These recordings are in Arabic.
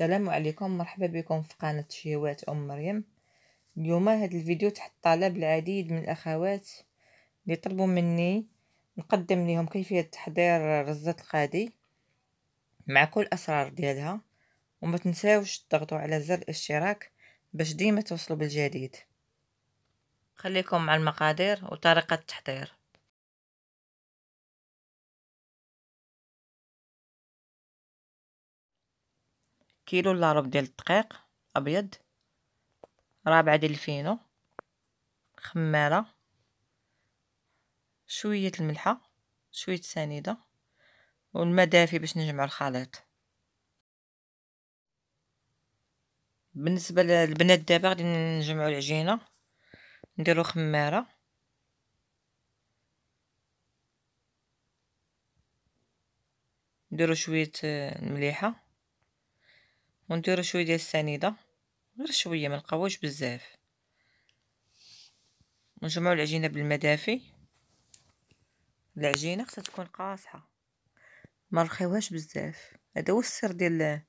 السلام عليكم مرحبا بكم في قناة شهوات أم مريم اليوم هذا الفيديو تحت طلب العديد من الأخوات اللي طلبوا مني نقدم لهم كيفية تحضير رزة القادي مع كل أسرار ديالها وما تنساوش تضغطوا على زر الاشتراك باش ديما توصلوا بالجديد خليكم مع المقادير وطريقة التحضير كيلو إلا ربع ديال الدقيق أبيض رابعه ديال الفينو خمارة شوية الملحة شوية سنيدة والماء دافي باش نجمعو الخليط بالنسبة للبنات دابا غادي نجمعو العجينة نديرو خمارة نديرو شوية المليحة ونديرو شويه ديال السنيده غير شويه ما نقاوش بزاف ونجمعو العجينه بالمدافي العجينه خصها تكون قاصحه ما رخيوهاش بزاف هذا هو السر ديال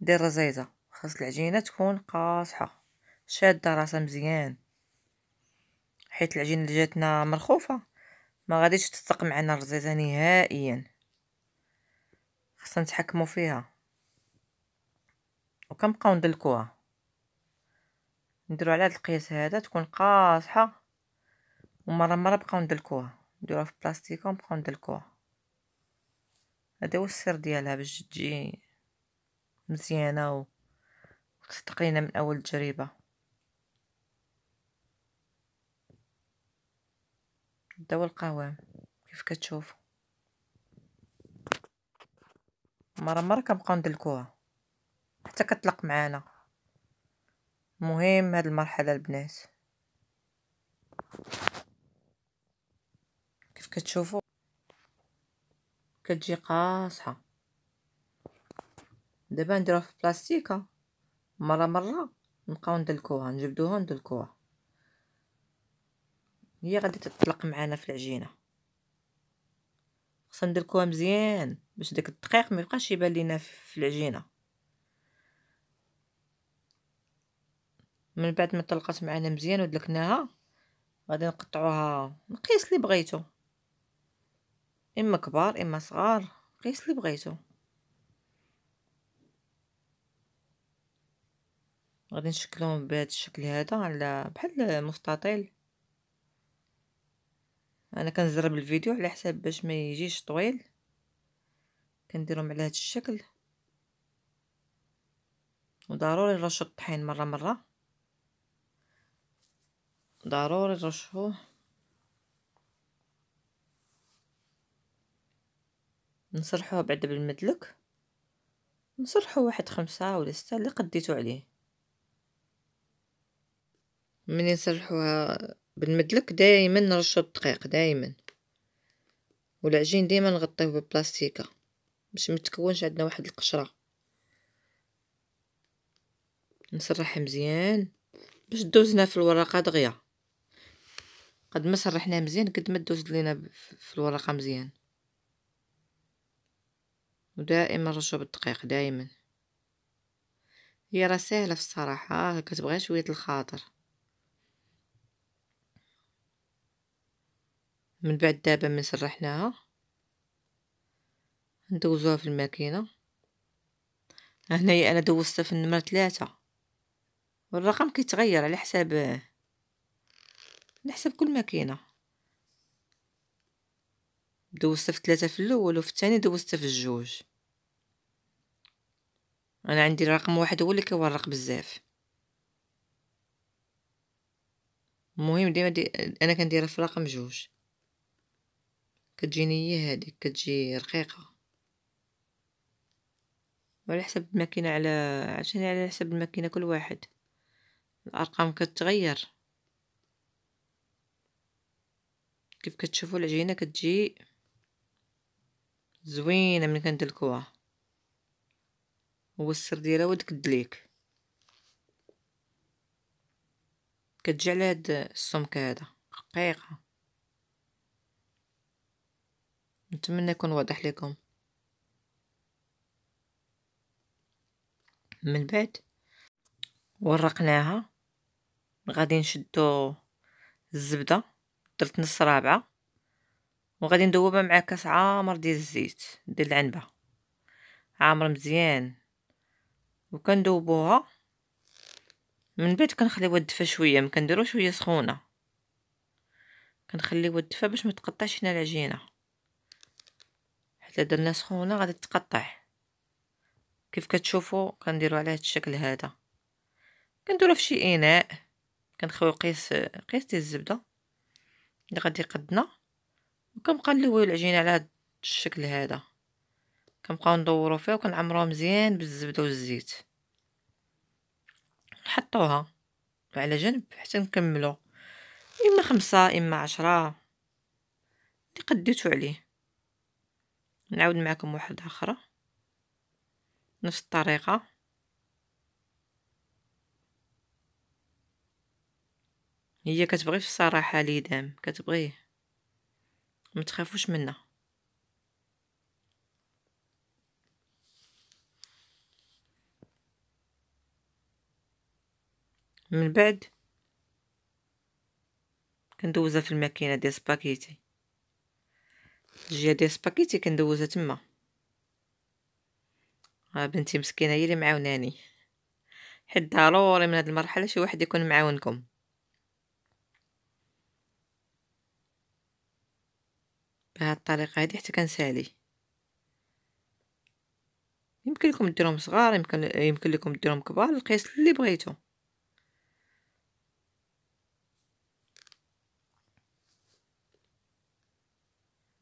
ديال الرزيزه خاص العجينه تكون قاصحه شاده راسها مزيان حيت العجينه اللي جاتنا مرخوفه ما غاديش تتق معنا الرزيزه نهائيا خصنا نتحكموا فيها وكنبقاو ندلكوها نديرو على هاد القياس هذا تكون قاصحه ومره مره بقاو ندلكوها نديروها في بلاستيكه ونبقاو ندلكوها هذا هو السر ديالها باش تجي مزيانه وتصدق لينا من اول تجربه هذا هو القوام كيف كتشوفوا مره مره كنبقاو ندلكوها حتى كطلق معانا مهم هاد المرحله البنات كيف كتشوفوا كتجي قاصحه دابا نديروها في بلاستيكه مره مره نبقاو ندلكوها نجبدوها وندلكوها هي غادي تطلق معانا في العجينه خصنا ندلكوها مزيان باش داك الدقيق ميبقاش يبان لينا في العجينه من بعد ما طلقات معنا مزيان ودلكناها غادي نقطعوها القياس اللي بغيتو اما كبار اما صغار القياس اللي بغيتو غادي نشكلهم بهذا الشكل هذا على بحال مستطيل انا كنزرب الفيديو على حساب باش ما يجيش طويل كنديرهم على هذا الشكل وضروري رشوا الطحين مره مره ضروري نرشحوه نصرحوه بعدا بالمدلك نصلحو واحد خمسة ولا ستة اللي قديتو عليه ملي نصرحوها بالمدلك دائما نرشو الدقيق دائما والعجين ديما نغطيه بالبلاستيكه باش متكونش عندنا واحد القشره نصرح مزيان باش دوزنا في الورقه دغيا قد ما سرحناه مزيان قد ما دوز لينا في الورقه مزيان ودائما رشوا بالدقيق دائما هي راه ساهله في الصراحه كتبغي شويه الخاطر من بعد دابا من سرحناها ندوزوها في الماكينه هنايا انا دوزتها في النمره ثلاثة والرقم كيتغير على حساب نحسب كل ماكينه دوزت في ثلاثة في الاول وفي الثاني دوزت في الجوج انا عندي رقم واحد هو اللي كيورق بزاف المهم ديما دي انا كنديرها في رقم جوج كتجيني هي هذيك كتجي رقيقه وعلى حسب الماكينه على عشان على حسب الماكينه كل واحد الارقام كتغير كيف كتشوفوا العجينه كتجي زوينه ملي كندلكوها هو السر ديالها هو داك الدليك كتجي على هاد السمك هذا رقيقه نتمنى يكون واضح لكم من بعد ورقناها غادي نشدو الزبده درت نص رابعه وغادي ندوبها مع كاس عامر ديال الزيت ديال العنبه عامر مزيان وكندوبوها من بعد كنخليوها تدفى شويه ما كنديروش شويه سخونه كنخليوها تدفى باش ما تقطعش هنا العجينه حتى درنا سخونه غادي تقطع كيف كتشوفوا كنديروا على هذا الشكل هذا كنديروا في شي اناء كنخويو قيس قيس ديال الزبده اللي غادي قدنا وكنبقى نلويو العجينه على هاد الشكل هذا كنبقاو ندورو فيها وكنعمروها مزيان بالزبده والزيت نحطوها على جنب حتى نكملو اما خمسة اما عشرة اللي قديتو عليه نعاود معكم واحد اخرى نفس الطريقه هي كتبغي في الصراحه اللي كتبغيه ما تخافوش منها من بعد كندوزها في الماكينه ديال سباكيتي الجهه ديال سباكيتي كندوزها تما ها بنتي مسكينه هي اللي معاوناني حيت ضروري من هاد المرحله شي واحد يكون معاونكم بهاد الطريقه هادي حتى كنسالي يمكن لكم ديرهم صغار يمكن يمكن لكم ديرهم كبار القياس اللي بغيتو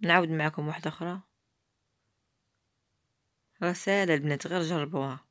نعاود معكم واحده اخرى راه ساهله البنات غير جربوها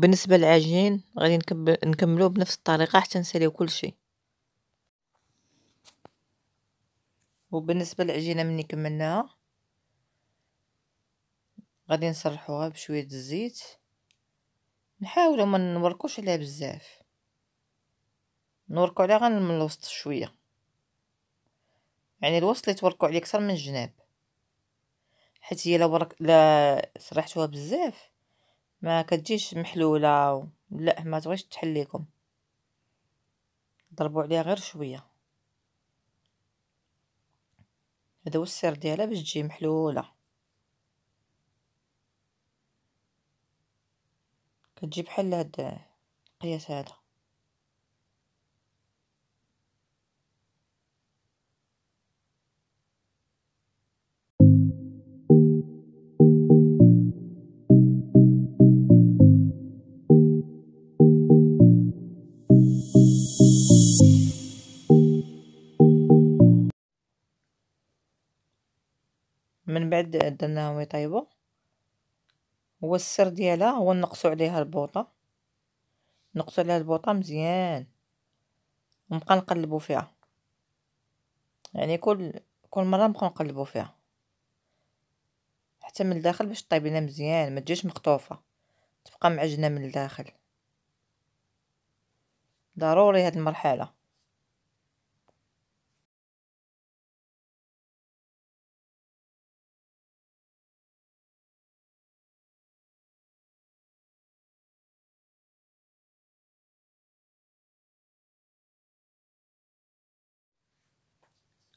وبالنسبه للعجين غادي نكملو بنفس الطريقه حتى نساليو كلشي وبالنسبه للعجينه ملي كملناها غادي نسرحوها بشويه الزيت نحاولوا ما نوركوش عليها بزاف نوركو عليها غير من الوسط شويه يعني الوسط اللي توركو عليه اكثر من الجناب حيت هي لو ورك لا سرحتوها بزاف ما كتجيش محلولة و... لا ما تبغيش تحليكم ضربوا عليها غير شويه هذا هو السر ديالها باش تجي محلوله كتجي بحال هاد القياس هذا من بعد درناهم يطيبوا هو السر ديالها هو نقصو عليها البوطه نقصو عليها البوطه مزيان ونبقى نقلبو فيها يعني كل كل مره نبقى نقلبو فيها حتى من الداخل باش طيب لنا مزيان ما تجيش مخطوفه تبقى معجنه من الداخل ضروري هاد المرحله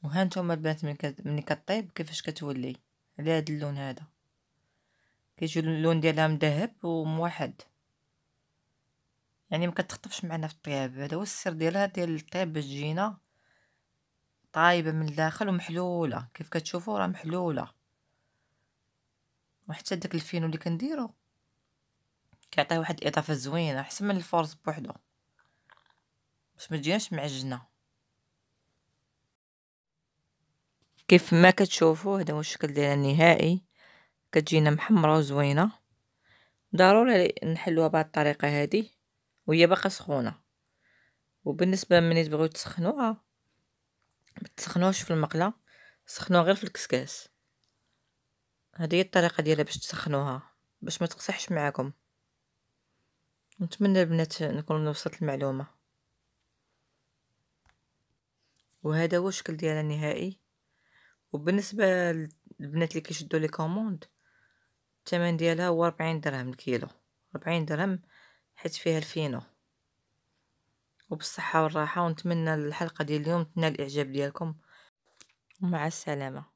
وها نتوما البنات ملي كطيب كيفاش كتولي على هاد اللون هذا كيجي اللون ديالها مذهب وموحد يعني ما كتخطفش معنا في الطياب هذا هو السر ديالها ديال الطياب باش تجينا طايبه من الداخل ومحلوله كيف كتشوفوا راه محلوله وحتى داك الفينو اللي كنديرو كيعطي واحد الاضافه زوينه احسن من الفورص بوحدو باش ما تجيناش معجنه كيف ما كتشوفوا هذا هو الشكل ديالها النهائي كتجينا محمره وزوينه ضروري نحلوها بهذه الطريقه هذه وهي باقا سخونه وبالنسبه ملي تبغيو تسخنوها ما تسخنوهاش في المقله سخنوها غير في الكسكاس هذه هي الطريقه ديالها باش تسخنوها باش ما تقصحش معاكم نتمنى البنات نكون وصلت المعلومه وهذا هو الشكل ديالها النهائي وبالنسبة للبنات اللي كيشدو لي كوموند الثمن ديالها هو ربعين درهم الكيلو ربعين درهم حيت فيها الفينو وبالصحة والراحة ونتمنى الحلقة ديال اليوم تنال الاعجاب ديالكم ومع السلامه